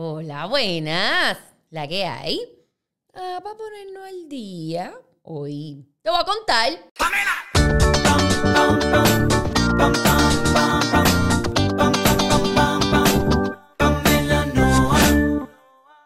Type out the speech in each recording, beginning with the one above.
Hola, buenas. ¿La que hay? Ah, para ponernos al día, hoy te voy a contar. ¡Pamela!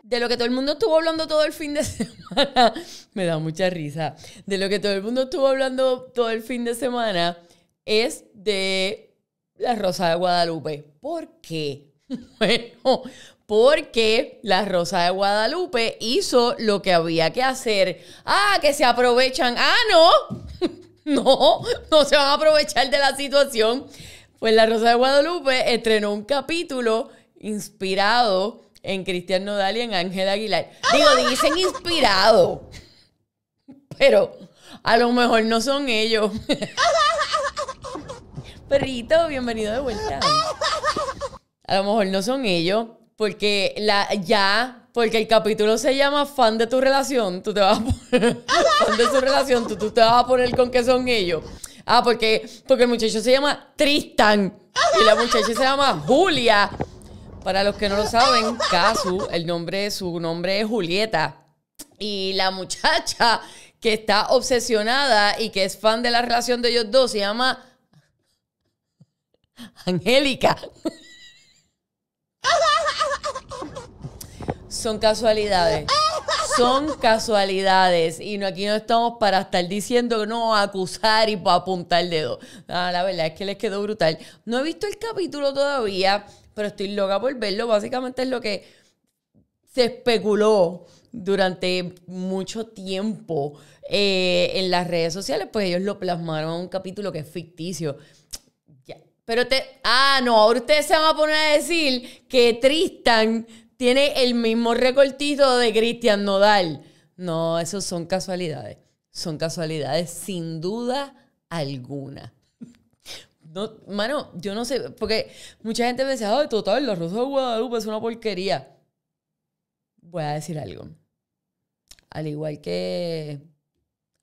De lo que todo el mundo estuvo hablando todo el fin de semana, me da mucha risa. De lo que todo el mundo estuvo hablando todo el fin de semana es de la Rosa de Guadalupe. ¿Por qué? Bueno, porque la Rosa de Guadalupe hizo lo que había que hacer. Ah, que se aprovechan. Ah, no. No, no se van a aprovechar de la situación. Pues la Rosa de Guadalupe estrenó un capítulo inspirado en Cristiano Nodal y en Ángel Aguilar. Digo, dicen inspirado. Pero a lo mejor no son ellos. Perrito, bienvenido de vuelta. A lo mejor no son ellos. Porque la, ya, porque el capítulo se llama Fan de tu relación, tú te vas a poner, Fan de su relación, tú, te vas a poner con qué son ellos. Ah, porque, porque el muchacho se llama Tristan y la muchacha se llama Julia. Para los que no lo saben, Casu, el nombre, su nombre es Julieta. Y la muchacha que está obsesionada y que es fan de la relación de ellos dos se llama Angélica. Son casualidades. Son casualidades. Y no, aquí no estamos para estar diciendo que no, acusar y para apuntar el dedo. Ah, la verdad es que les quedó brutal. No he visto el capítulo todavía, pero estoy loca por verlo. Básicamente es lo que se especuló durante mucho tiempo eh, en las redes sociales, pues ellos lo plasmaron en un capítulo que es ficticio. Pero te. Ah, no, ahora ustedes se van a poner a decir que Tristan tiene el mismo recortito de Cristian Nodal. No, eso son casualidades. Son casualidades sin duda alguna. No, mano, yo no sé, porque mucha gente me dice, ay, total, la Rosa de Guadalupe es una porquería. Voy a decir algo. Al igual que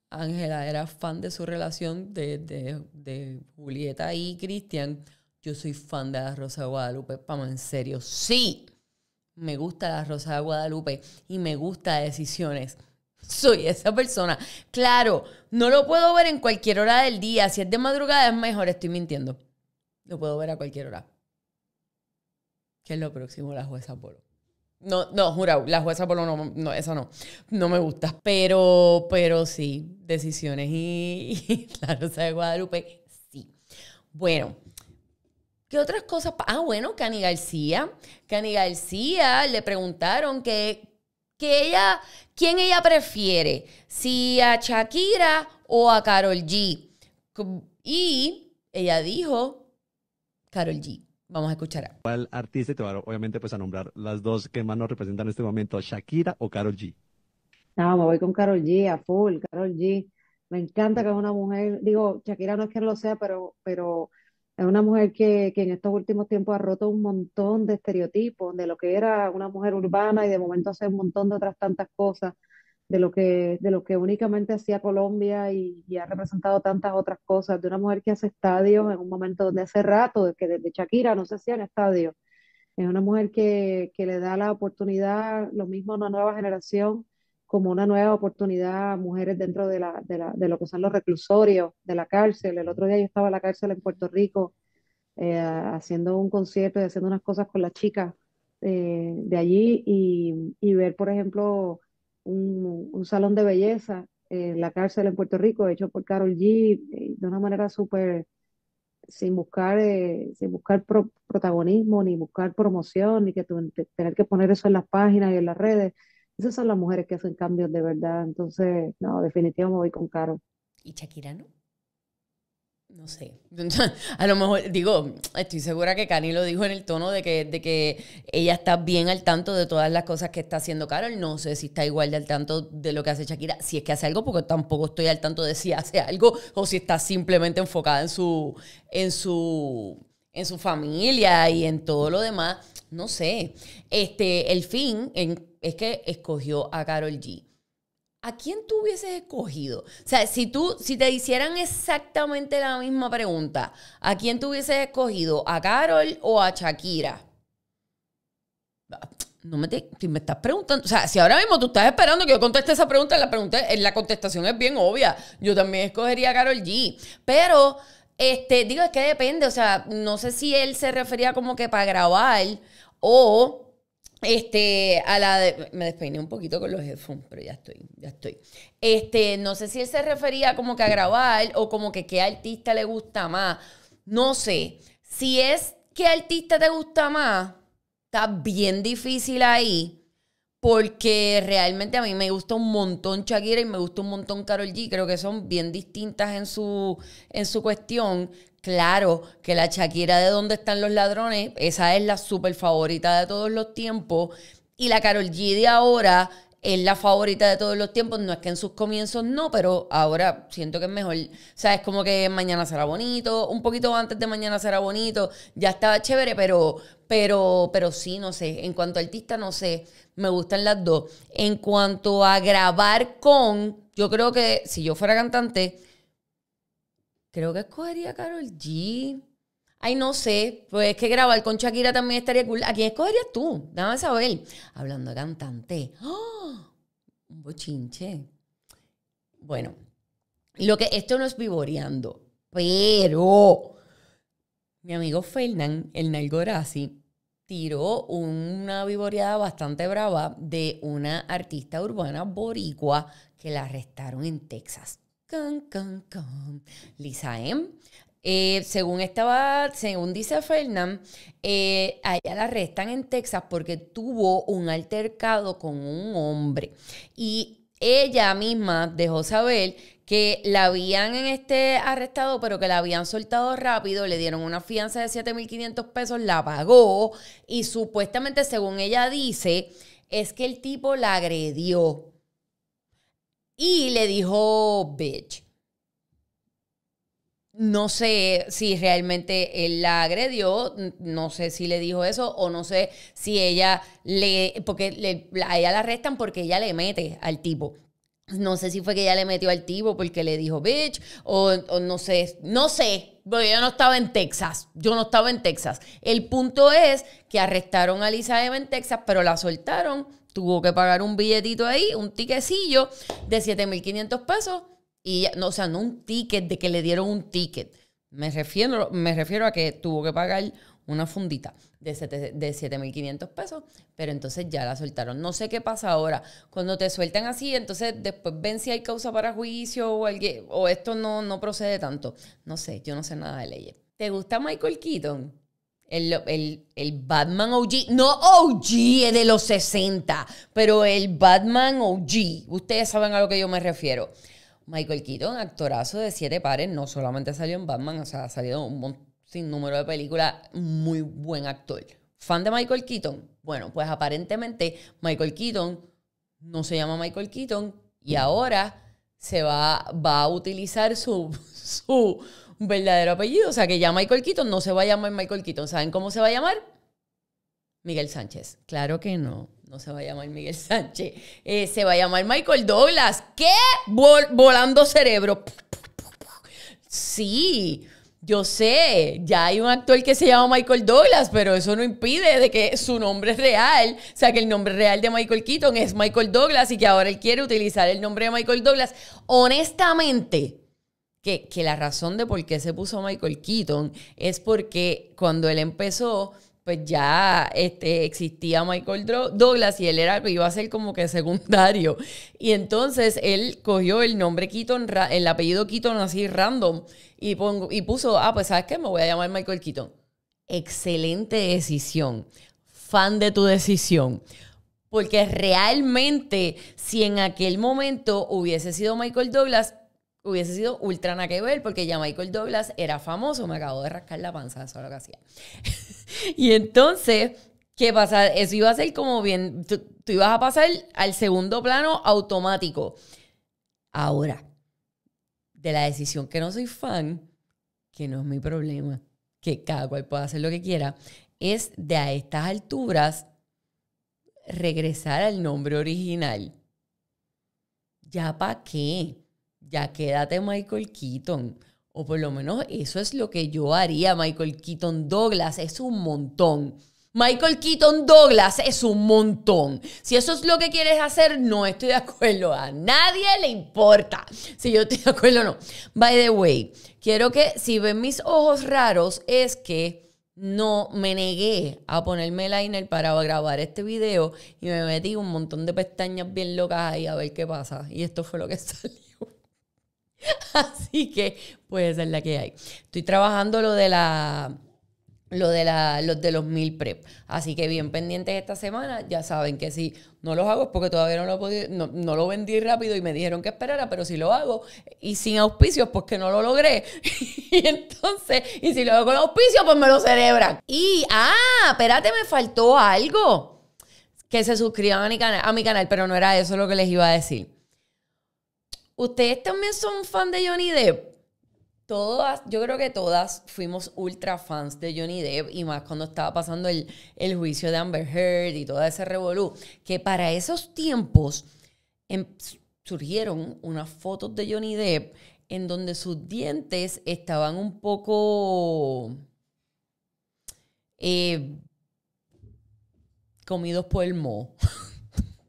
Ángela era fan de su relación de, Julieta y Cristian, yo soy fan de la Rosa de Guadalupe, vamos, en serio, sí me gusta la Rosa de Guadalupe y me gusta Decisiones. Soy esa persona. Claro, no lo puedo ver en cualquier hora del día. Si es de madrugada es mejor, estoy mintiendo. Lo puedo ver a cualquier hora. ¿Qué es lo próximo? La jueza Polo. No, no, jura, la jueza Polo no, no esa no. No me gusta. Pero, pero sí, decisiones y la Rosa de Guadalupe, sí. Bueno. ¿Qué otras cosas? Ah, bueno, Cani García. Cani García le preguntaron que, que ella, quién ella prefiere, si a Shakira o a Carol G. Y ella dijo, Carol G. Vamos a escuchar. A... ¿Cuál artista te va obviamente pues a nombrar las dos que más nos representan en este momento, Shakira o Carol G? No, me voy con Carol G a full, Carol G. Me encanta que es una mujer, digo, Shakira no es que lo sea, pero, pero es una mujer que, en estos últimos tiempos ha roto un montón de estereotipos de lo que era una mujer mm. urbana y de momento hace un montón de otras tantas cosas, de lo que, de lo que únicamente hacía Colombia y, ha representado tantas otras cosas, de una mujer que hace estadios en un momento donde hace rato, que desde Shakira no se hacían estadios. Es una mujer que, que le da la oportunidad, lo mismo a una nueva generación como una nueva oportunidad a mujeres dentro de, la, de, lo que son los reclusorios, de la cárcel. El otro día yo estaba en la cárcel en Puerto Rico eh, haciendo un concierto y haciendo unas cosas con las chicas eh, de allí y, ver, por ejemplo, un, salón de belleza en la cárcel en Puerto Rico, hecho por Carol G, eh, de una manera súper sin buscar, sin buscar protagonismo, ni buscar promoción, ni que tener que poner eso en las páginas y en las redes, esas son las mujeres que hacen cambios de verdad. Entonces, no, definitivamente voy con Caro. ¿Y Shakira no? No sé. A lo mejor, digo, estoy segura que Cani lo dijo en el tono de que, de que ella está bien al tanto de todas las cosas que está haciendo Carol. No sé si está igual de al tanto de lo que hace Shakira, si es que hace algo, porque tampoco estoy al tanto de si hace algo o si está simplemente enfocada en su, en su, en su familia y en todo lo demás. No sé. Este, el fin, en es que escogió a Carol G. ¿A quién tú hubieses escogido? O sea, si tú, si te hicieran exactamente la misma pregunta, ¿a quién tú hubieses escogido? ¿A Carol o a Shakira? No me, si me estás preguntando. O sea, si ahora mismo tú estás esperando que yo conteste esa pregunta, la, pregunta, eh, la contestación es bien obvia. Yo también escogería a Carol G. Pero, este, digo, es que depende. O sea, no sé si él se refería como que para grabar o este, a la me despeiné un poquito con los headphones, pero ya estoy, ya estoy. Este, no sé si él se refería como que a grabar o como que qué artista le gusta más. No sé. Si es qué artista te gusta más, está bien difícil ahí porque realmente a mí me gusta un montón Shakira y me gusta un montón Carol G. Creo que son bien distintas en su, en su cuestión. Claro que la Shakira de dónde están los ladrones, esa es la súper favorita de todos los tiempos. Y la Carol G de ahora es la favorita de todos los tiempos. No es que en sus comienzos no, pero ahora siento que es mejor. O sea, es como que mañana será bonito, un poquito antes de mañana será bonito. Ya estaba chévere, pero, pero, pero sí, no sé. En cuanto a artista, no sé. Me gustan las dos. En cuanto a grabar con, yo creo que si yo fuera cantante, creo que escogería a Carol G. Ay, no sé, pues que grabar con Shakira también estaría cool. ¿A quién escogerías tú? a saber. Hablando de cantante. ¡Oh! Un bochinche. Bueno, lo que esto no es vivoreando, pero mi amigo Fernán, el Nalgorazi, tiró una vivoreada bastante brava de una artista urbana boricua que la arrestaron en Texas. Can, can, can. Lisa M. Eh, según estaba, según dice Fernán, eh, ella la arrestan en Texas porque tuvo un altercado con un hombre. Y ella misma dejó saber que la habían en este arrestado, pero que la habían soltado rápido, le dieron una fianza de 7.500 pesos, la pagó y supuestamente, según ella dice, es que el tipo la agredió y le dijo bitch. No sé si realmente él la agredió, no sé si le dijo eso o no sé si ella le, porque a ella la arrestan porque ella le mete al tipo. No sé si fue que ella le metió al tipo porque le dijo bitch o, no sé, no sé, porque yo no estaba en Texas, yo no estaba en Texas. El punto es que arrestaron a Lisa Eva en Texas, pero la soltaron, tuvo que pagar un billetito ahí, un tiquecillo de 7.500 pesos y, no, o sea, no un ticket de que le dieron un ticket. Me refiero, me refiero a que tuvo que pagar una fundita de, de 7.500 pesos, pero entonces ya la soltaron. No sé qué pasa ahora. Cuando te sueltan así, entonces después ven si hay causa para juicio o, o esto no, no procede tanto. No sé, yo no sé nada de leyes. ¿Te gusta Michael Keaton? El, el, Batman OG, no OG de los 60, pero el Batman OG, ustedes saben a lo que yo me refiero. Michael Keaton, actorazo de siete pares, no solamente salió en Batman, o sea, ha salido un montón número de películas, muy buen actor. ¿Fan de Michael Keaton? Bueno, pues aparentemente Michael Keaton no se llama Michael Keaton y ahora se va, va a utilizar su, su verdadero apellido. O sea, que ya Michael Keaton no se va a llamar Michael Keaton. ¿Saben cómo se va a llamar? Miguel Sánchez. Claro que no no se va a llamar Miguel Sánchez, eh, se va a llamar Michael Douglas. ¿Qué? volando cerebro. Sí, yo sé, ya hay un actor que se llama Michael Douglas, pero eso no impide de que su nombre real, o sea, que el nombre real de Michael Keaton es Michael Douglas y que ahora él quiere utilizar el nombre de Michael Douglas. Honestamente, que, que la razón de por qué se puso Michael Keaton es porque cuando él empezó pues ya este, existía Michael Douglas y él era, iba a ser como que secundario. Y entonces él cogió el nombre Keaton, el apellido Keaton así random y, puso, ah, pues sabes qué, me voy a llamar Michael Keaton. Excelente decisión. Fan de tu decisión. Porque realmente, si en aquel momento hubiese sido Michael Douglas, hubiese sido ultra porque ya Michael Douglas era famoso. Me acabo de rascar la panza, eso lo que hacía. y entonces, ¿qué pasa? Eso iba a ser como bien, tú, ibas a pasar al segundo plano automático. Ahora, de la decisión que no soy fan, que no es mi problema, que cada cual pueda hacer lo que quiera, es de a estas alturas regresar al nombre original. ¿Ya para qué? Ya quédate Michael Keaton. O por lo menos eso es lo que yo haría, Michael Keaton Douglas. Es un montón. Michael Keaton Douglas es un montón. Si eso es lo que quieres hacer, no estoy de acuerdo. A nadie le importa si yo estoy de acuerdo o no. By the way, quiero que si ven mis ojos raros es que no me negué a ponerme liner para grabar este video y me metí un montón de pestañas bien locas ahí a ver qué pasa. Y esto fue lo que salió. Así que, pues ser es la que hay. Estoy trabajando lo de la lo de, la, los de los mil prep. Así que bien pendientes esta semana. Ya saben que si no los hago es porque todavía no lo, no, no, lo vendí rápido y me dijeron que esperara, pero si lo hago y sin auspicios, porque pues no lo logré. y entonces, y si lo hago con auspicio, pues me lo celebran. Y, ah, espérate, me faltó algo. Que se suscriban a mi canal, a mi canal, pero no era eso lo que les iba a decir. Ustedes también son fan de Johnny Depp. Todas, yo creo que todas fuimos ultra fans de Johnny Depp y más cuando estaba pasando el, juicio de Amber Heard y toda esa revolución. Que para esos tiempos em, surgieron unas fotos de Johnny Depp en donde sus dientes estaban un poco eh, comidos por el moho.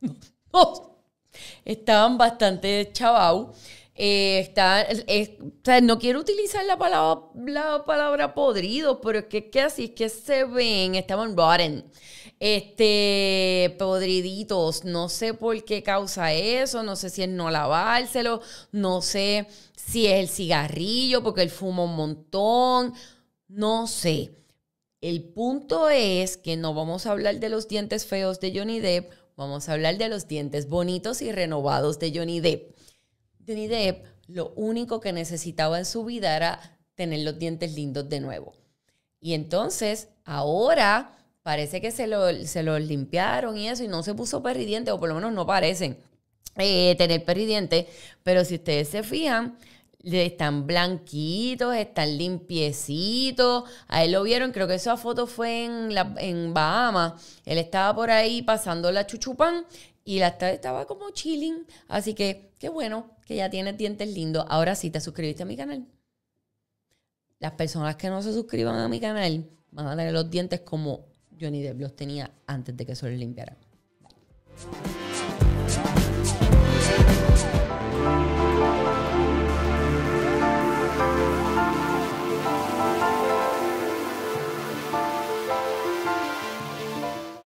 estaban bastante chavau. Eh, está, no quiero utilizar la palabra, palabra podrido, pero es que, así es que se ven, estaban rotten, este, podriditos, no sé por qué causa eso, no sé si es no lavárselo, no sé si es el cigarrillo, porque él fuma un montón, no sé. El punto es que no vamos a hablar de los dientes feos de Johnny Depp vamos a hablar de los dientes bonitos y renovados de Johnny Depp. Johnny Depp lo único que necesitaba en su vida era tener los dientes lindos de nuevo. Y entonces, ahora parece que se los se lo limpiaron y eso, y no se puso perridiente, o por lo menos no parecen eh, tener peridiente. Pero si ustedes se fijan, están blanquitos, están limpiecitos. A él lo vieron, creo que esa foto fue en, la, en Bahamas. Él estaba por ahí pasando la chuchupán y la estaba como chilling. Así que qué bueno que ya tiene dientes lindos. Ahora sí, te suscribiste a mi canal. Las personas que no se suscriban a mi canal van a tener los dientes como Johnny Depp los tenía antes de que se los limpiara.